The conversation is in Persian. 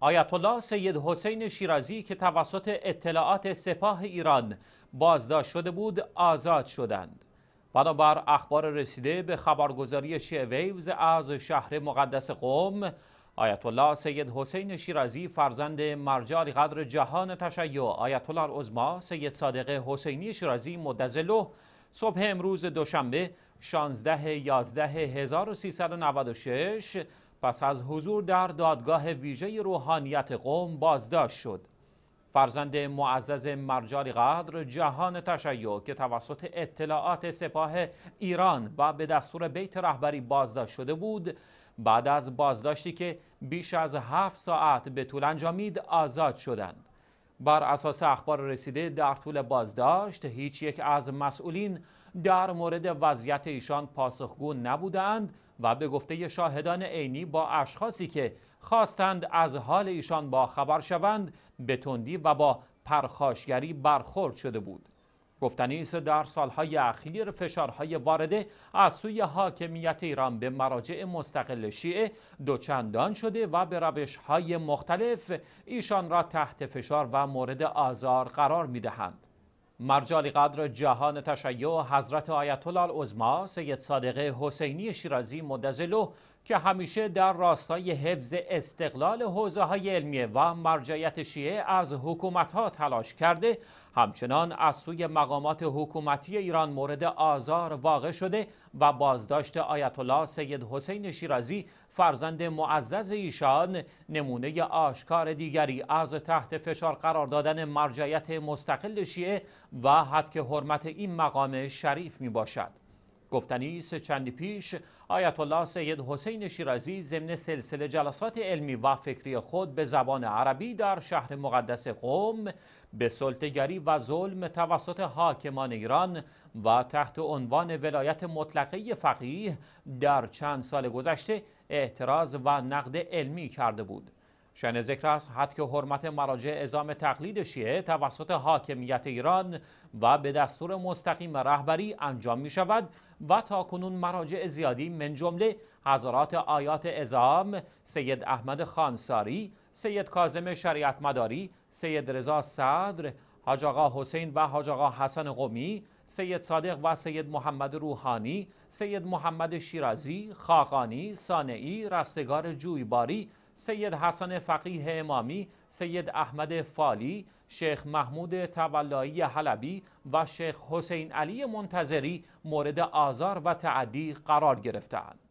آیت الله سید حسین شیرازی که توسط اطلاعات سپاه ایران بازداشت شده بود آزاد شدند بنابر اخبار رسیده به خبرگزاری شیعه ویوز از شهر مقدس قوم آیت الله سید حسین شیرازی فرزند مرجع قدر جهان تشیع آیت الله العظما سید صادق حسینی شیرازی مدظله صبح امروز دوشنبه 16 11 1396 پس از حضور در دادگاه ویژه روحانیت قوم بازداشت شد فرزند معزز مرجال قدر جهان تشیع که توسط اطلاعات سپاه ایران و به دستور بیت رهبری بازداشت شده بود بعد از بازداشتی که بیش از هفت ساعت به طول انجامید آزاد شدند بر اساس اخبار رسیده در طول بازداشت هیچ یک از مسئولین در مورد وضعیت ایشان پاسخگو نبودند و به گفته شاهدان عینی با اشخاصی که خواستند از حال ایشان با خبر شوند به تندی و با پرخاشگری برخورد شده بود. گفتنی است در سالهای اخیر فشارهای وارده از سوی حاکمیت ایران به مراجع مستقل شیعه دوچندان شده و به روشهای مختلف ایشان را تحت فشار و مورد آزار قرار دهند. مرجالی قدر جهان تشیع حضرت آیت الله عظما سید صادق حسینی شیرازی مدزلو که همیشه در راستای حفظ استقلال حوزه های علمیه و مرجعیت شیعه از حکومت ها تلاش کرده همچنان از سوی مقامات حکومتی ایران مورد آزار واقع شده و بازداشت آیت الله سید حسین شیرازی فرزند معزز ایشان نمونه آشکار دیگری از تحت فشار قرار دادن مرجعیت مستقل شیعه و حد که حرمت این مقام شریف می باشد گفتنی است چندی پیش آیت الله سید حسین شیرازی ضمن سلسله جلسات علمی و فکری خود به زبان عربی در شهر مقدس قوم به سلطگری و ظلم توسط حاکمان ایران و تحت عنوان ولایت مطلقه فقیه در چند سال گذشته اعتراض و نقد علمی کرده بود شن ذکر است حد حرمت مراجع اعزام تقلید شیعه توسط حاکمیت ایران و به دستور مستقیم رهبری انجام می شود و تا کنون مراجع زیادی من جمله حضرات آیات ازام سید احمد خانساری، سید کازم شریعت مداری، سید رضا صدر، حاج آقا حسین و حاج آقا حسن قمی، سید صادق و سید محمد روحانی، سید محمد شیرازی، خاقانی، سانعی، رستگار جویباری سید حسن فقیه امامی، سید احمد فالی، شیخ محمود تولایی حلبی و شیخ حسین علی منتظری مورد آزار و تعدی قرار گرفتند.